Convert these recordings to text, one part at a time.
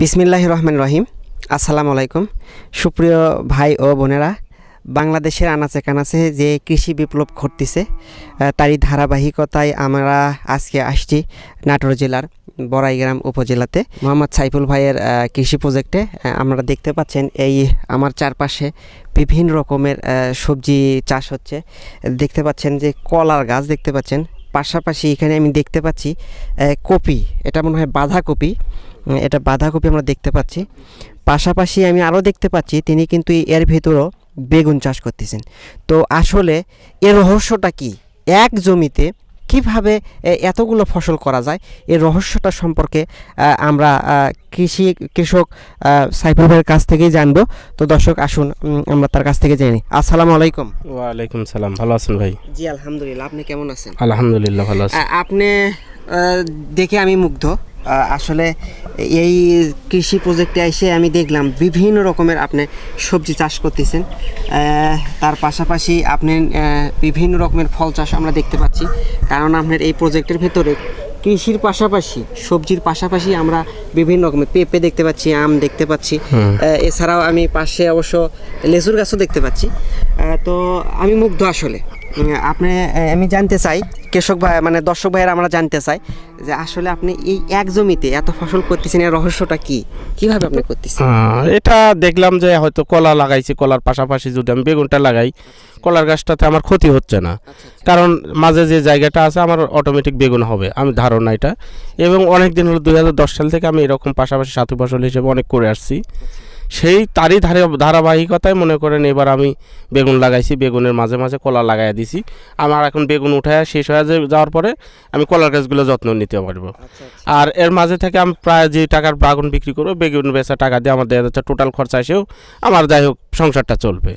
বিসমিল্লাহ রহমান রহিম আসসালামু আলাইকুম সুপ্রিয় ভাই ও বোনেরা বাংলাদেশের আনাচে কানাচে যে কৃষি বিপ্লব ঘটতেছে তারই ধারাবাহিকতায় আমরা আজকে আসছি নাটোর জেলার বড়াইগ্রাম উপজেলাতে মোহাম্মদ সাইফুল ভাইয়ের কৃষি প্রজেক্টে আমরা দেখতে পাচ্ছেন এই আমার চারপাশে বিভিন্ন রকমের সবজি চাষ হচ্ছে দেখতে পাচ্ছেন যে কলার গাছ দেখতে পাচ্ছেন পাশাপাশি এখানে আমি দেখতে পাচ্ছি কপি এটা মনে হয় বাঁধাকপি এটা বাঁধাকপি আমরা দেখতে পাচ্ছি পাশাপাশি আমি আরও দেখতে পাচ্ছি তিনি কিন্তু এর ভেতরও বেগুন চাষ করতেছেন তো আসলে এর রহস্যটা কি এক জমিতে কিভাবে এতগুলো ফসল করা যায় এই রহস্যটা সম্পর্কে আমরা কৃষি কৃষক সাইফুল ভাইয়ের কাছ থেকেই জানবো তো দর্শক আসুন আমরা তার কাছ থেকে জানি আসসালামু আলাইকুম ওয়ালাইকুম সালাম ভালো আছেন ভাই জি আলহামদুলিল্লাহ আপনি কেমন আছেন আলহামদুলিল্লাহ ভালো আছেন আপনি দেখে আমি মুগ্ধ আসলে এই কৃষি প্রজেক্টে এসে আমি দেখলাম বিভিন্ন রকমের আপনি সবজি চাষ করতেছেন তার পাশাপাশি আপনি বিভিন্ন রকমের ফল চাষ আমরা দেখতে পাচ্ছি কারণ আপনার এই প্রজেক্টের ভেতরে কৃষির পাশাপাশি সবজির পাশাপাশি আমরা বিভিন্ন রকমের পেঁপে দেখতে পাচ্ছি আম দেখতে পাচ্ছি এছাড়াও আমি পাশে অবশ্য লেচুর গাছও দেখতে পাচ্ছি তো আমি মুগ্ধ আসলে আপনি আমি জানতে চাই কৃষক ভাই মানে দর্শক ভাইয়ের আমরা জানতে চাই যে আসলে আপনি এই এক জমিতে এত ফসল করতেছেন এর রহস্যটা কি কিভাবে আপনি করতেছেন হ্যাঁ, এটা দেখলাম যে হয়তো কলা লাগাইছি কলার পাশাপাশি যদি আমি বেগুনটা লাগাই কলার গাছটাতে আমার ক্ষতি হচ্ছে না আচ্ছা, আচ্ছা। কারণ মাঝে যে জায়গাটা আছে আমার অটোমেটিক বেগুন হবে আমি ধারণা এটা এবং অনেক দিন হলো দুই সাল থেকে আমি এরকম পাশাপাশি সাথু ফসল হিসেবে অনেক করে আসছি আচ্ছা। সেই তারই ধারে ধারাবাহিকতায় মনে করেন এবার আমি বেগুন লাগাইছি বেগুনের মাঝে মাঝে কলা লাগাই দিছি আমার এখন বেগুন উঠায় শেষ হয়ে যাওয়ার পরে আমি কলার গাছগুলো যত্ন নিতে পারবো আচ্ছা, আচ্ছা। আর এর মাঝে থেকে আমি প্রায় যে টাকার বাগুন বিক্রি করবো বেগুন বেচা টাকা দিয়ে আমার দেখা যাচ্ছে টোটাল খরচা এসেও আমার যাই হোক সংসারটা চলবে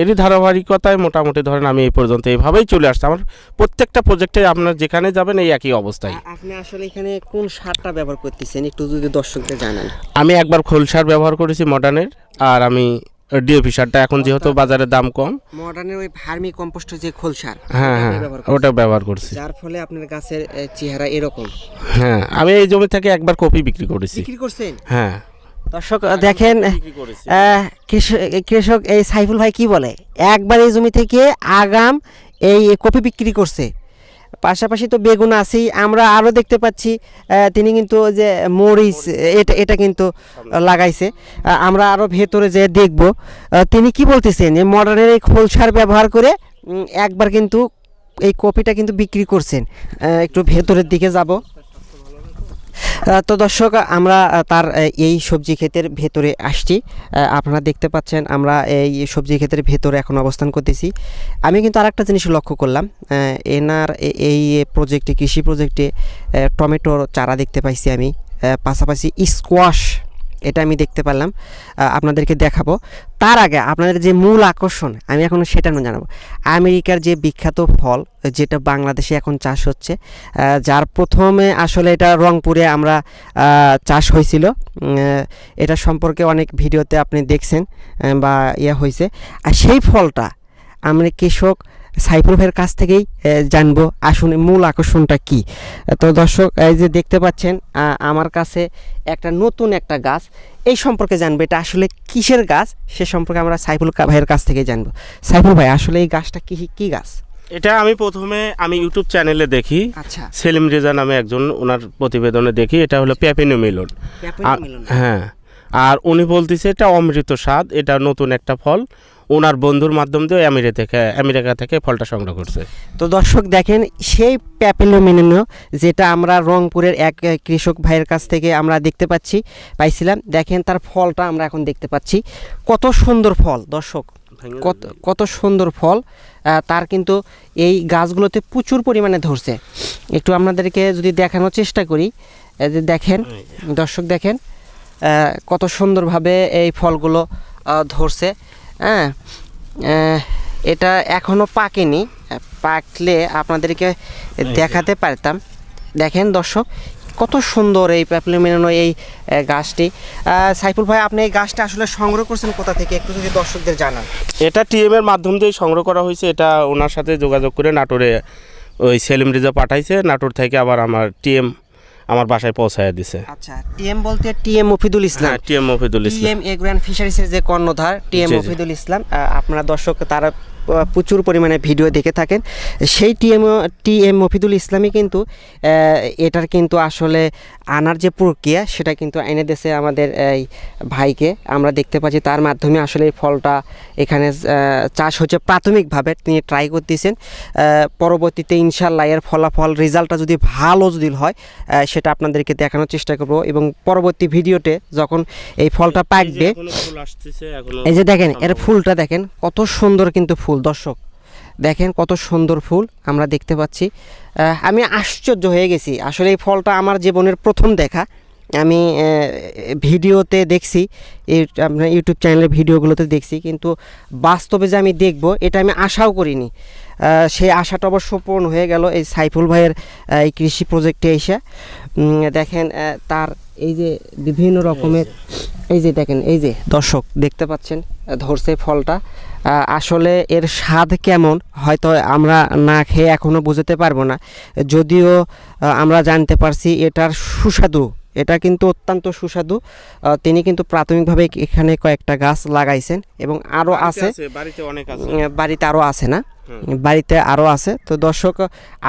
এরই ধারাবাহিকতায় মোটামুটি ধরেন আমি এই পর্যন্ত এইভাবেই চলে আসছে আমার প্রত্যেকটা প্রজেক্টে আপনার যেখানে যাবেন এই একই অবস্থায় আপনি আসলে এখানে কোন সারটা ব্যবহার করতেছেন একটু যদি দর্শকদের জানান আমি একবার খোল সার ব্যবহার করেছি মডার্নের আর আমি ডিওপি সারটা এখন যেহেতু বাজারে দাম কম মডার্নের ওই ফার্মি কম্পোস্ট যে খোল সার হ্যাঁ হ্যাঁ ওটা ব্যবহার করছি যার ফলে আপনার গাছের চেহারা এরকম হ্যাঁ আমি এই জমি থেকে একবার কপি বিক্রি করেছি বিক্রি করছেন হ্যাঁ দর্শক দেখেন কৃষক এই সাইফুল ভাই কি বলে একবার এই জমি থেকে আগাম এই কপি বিক্রি করছে পাশাপাশি তো বেগুন আছেই আমরা আরও দেখতে পাচ্ছি তিনি কিন্তু যে মরিচ এটা এটা কিন্তু লাগাইছে আমরা আরও ভেতরে যে দেখব তিনি কি বলতেছেন মডার্নের এই খোলসার ব্যবহার করে একবার কিন্তু এই কপিটা কিন্তু বিক্রি করছেন একটু ভেতরের দিকে যাব তো দর্শক আমরা তার এই সবজি ক্ষেতের ভেতরে আসছি আপনারা দেখতে পাচ্ছেন আমরা এই সবজি ক্ষেতের ভেতরে এখন অবস্থান করতেছি আমি কিন্তু আর একটা জিনিস লক্ষ্য করলাম এনার এই প্রজেক্টে কৃষি প্রজেক্টে টমেটোর চারা দেখতে পাইছি আমি পাশাপাশি স্কোয়াশ এটা আমি দেখতে পারলাম আপনাদেরকে দেখাবো তার আগে আপনাদের যে মূল আকর্ষণ আমি এখন সেটা জানাবো আমেরিকার যে বিখ্যাত ফল যেটা বাংলাদেশে এখন চাষ হচ্ছে যার প্রথমে আসলে এটা রংপুরে আমরা চাষ হয়েছিল এটা সম্পর্কে অনেক ভিডিওতে আপনি দেখছেন বা ইয়ে হয়েছে আর সেই ফলটা আমরা কৃষক সাইপ্রুফের কাছ থেকেই জানবো আসুন মূল আকর্ষণটা কি তো দর্শক এই যে দেখতে পাচ্ছেন আমার কাছে একটা নতুন একটা গাছ এই সম্পর্কে জানবো এটা আসলে কিসের গাছ সে সম্পর্কে আমরা সাইফুল ভাইয়ের কাছ থেকে জানবো সাইফুল ভাই আসলে এই গাছটা কি কি গাছ এটা আমি প্রথমে আমি ইউটিউব চ্যানেলে দেখি আচ্ছা সেলিম রেজা নামে একজন ওনার প্রতিবেদনে দেখি এটা হলো প্যাপিনো আচ্ছা। মিলন হ্যাঁ আর উনি বলতেছে এটা অমৃত স্বাদ এটা নতুন একটা ফল ওনার বন্ধুর মাধ্যম দিয়ে আমেরিকা থেকে আমেরিকা থেকে ফলটা সংগ্রহ করছে তো দর্শক দেখেন সেই প্যাপেলোমিনো যেটা আমরা রংপুরের এক কৃষক ভাইয়ের কাছ থেকে আমরা দেখতে পাচ্ছি পাইছিলাম দেখেন তার ফলটা আমরা এখন দেখতে পাচ্ছি কত সুন্দর ফল দর্শক কত কত সুন্দর ফল তার কিন্তু এই গাছগুলোতে প্রচুর পরিমাণে ধরছে একটু আপনাদেরকে যদি দেখানোর চেষ্টা করি দেখেন দর্শক দেখেন কত সুন্দরভাবে এই ফলগুলো ধরছে হ্যাঁ এটা এখনও পাকেনি পাকলে আপনাদেরকে দেখাতে পারতাম দেখেন দর্শক কত সুন্দর এই প্যাপলিমেনো এই গাছটি সাইফুল ভাই আপনি এই গাছটা আসলে সংগ্রহ করছেন কোথা থেকে একটু যদি দর্শকদের জানান এটা টিএম এর মাধ্যম দিয়ে সংগ্রহ করা হয়েছে এটা ওনার সাথে যোগাযোগ করে নাটোরে ওই সেলিম রিজা পাঠাইছে নাটোর থেকে আবার আমার টিএম আমার বাসায় পৌঁছায় দিছে আচ্ছা টিএম বলতে টিএম মফিদুল ইসলাম হ্যাঁ, টিএম মফিদুল ইসলাম টিএম এগ্রান ফিশারিসের যে কর্ণধার টিএম মফিদুল ইসলাম আপনারা দর্শক তারা প্রচুর পরিমাণে ভিডিও দেখে থাকেন সেই টিএমও টি এম মফিদুল ইসলামই কিন্তু এটার কিন্তু আসলে আনার যে প্রক্রিয়া সেটা কিন্তু এনে দেশে আমাদের এই ভাইকে আমরা দেখতে পাচ্ছি তার মাধ্যমে আসলে এই ফলটা এখানে চাষ হচ্ছে প্রাথমিকভাবে তিনি ট্রাই করতেছেন পরবর্তীতে ইনশাল্লাহ এর ফলাফল রেজাল্টটা যদি ভালো যদি হয় সেটা আপনাদেরকে দেখানোর চেষ্টা করব এবং পরবর্তী ভিডিওতে যখন এই ফলটা পাকবে এই যে দেখেন এর ফুলটা দেখেন কত সুন্দর কিন্তু ফুল ফুল দর্শক দেখেন কত সুন্দর ফুল আমরা দেখতে পাচ্ছি আমি আশ্চর্য হয়ে গেছি আসলে এই ফলটা আমার জীবনের প্রথম দেখা আমি ভিডিওতে দেখছি আপনার ইউটিউব চ্যানেলের ভিডিওগুলোতে দেখছি কিন্তু বাস্তবে যে আমি দেখব এটা আমি আশাও করিনি সেই আশাটা অবশ্য পূর্ণ হয়ে গেল এই সাইফুল ভাইয়ের এই কৃষি প্রজেক্টে এসে দেখেন তার এই যে বিভিন্ন রকমের এই যে দেখেন এই যে দর্শক দেখতে পাচ্ছেন ধরছে ফলটা আসলে এর স্বাদ কেমন হয়তো আমরা না খেয়ে এখনও বুঝতে পারবো না যদিও আমরা জানতে পারছি এটার সুস্বাদু এটা কিন্তু অত্যন্ত সুস্বাদু তিনি কিন্তু প্রাথমিকভাবে এখানে কয়েকটা গাছ লাগাইছেন এবং আরও আছে বাড়িতে আরও আছে না বাড়িতে আরও আছে তো দর্শক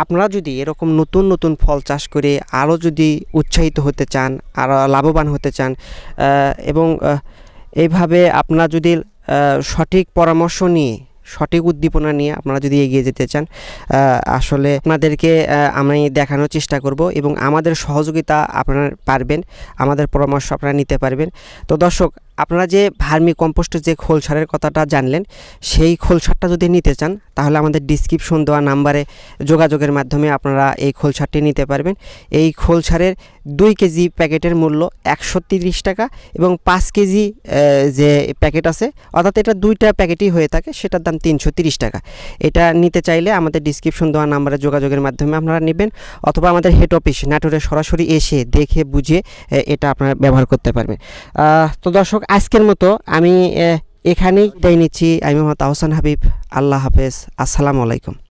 আপনারা যদি এরকম নতুন নতুন ফল চাষ করে আরও যদি উৎসাহিত হতে চান আরও লাভবান হতে চান এবং এইভাবে আপনারা যদি সঠিক পরামর্শ নিয়ে সঠিক উদ্দীপনা নিয়ে আপনারা যদি এগিয়ে যেতে চান আসলে আপনাদেরকে আমি দেখানোর চেষ্টা করব এবং আমাদের সহযোগিতা আপনারা পারবেন আমাদের পরামর্শ আপনারা নিতে পারবেন তো দর্শক আপনারা যে ভার্মি কম্পোস্টের যে খোল সারের কথাটা জানলেন সেই খোল সারটা যদি নিতে চান তাহলে আমাদের ডিসক্রিপশন দেওয়া নাম্বারে যোগাযোগের মাধ্যমে আপনারা এই খোল সারটি নিতে পারবেন এই খোল সারের দুই কেজি প্যাকেটের মূল্য একশো টাকা এবং পাঁচ কেজি যে প্যাকেট আছে অর্থাৎ এটা দুইটা প্যাকেটই হয়ে থাকে সেটার দাম তিনশো টাকা এটা নিতে চাইলে আমাদের ডিসক্রিপশন দেওয়া নাম্বারে যোগাযোগের মাধ্যমে আপনারা নেবেন অথবা আমাদের হেড অফিস নাটোরে সরাসরি এসে দেখে বুঝে এটা আপনারা ব্যবহার করতে পারবেন তো দর্শক দর্শক আজকের মতো আমি এখানেই তাই নিচ্ছি আমি মোহাম্মদ আহসান হাবিব আল্লাহ হাফেজ আসসালামু আলাইকুম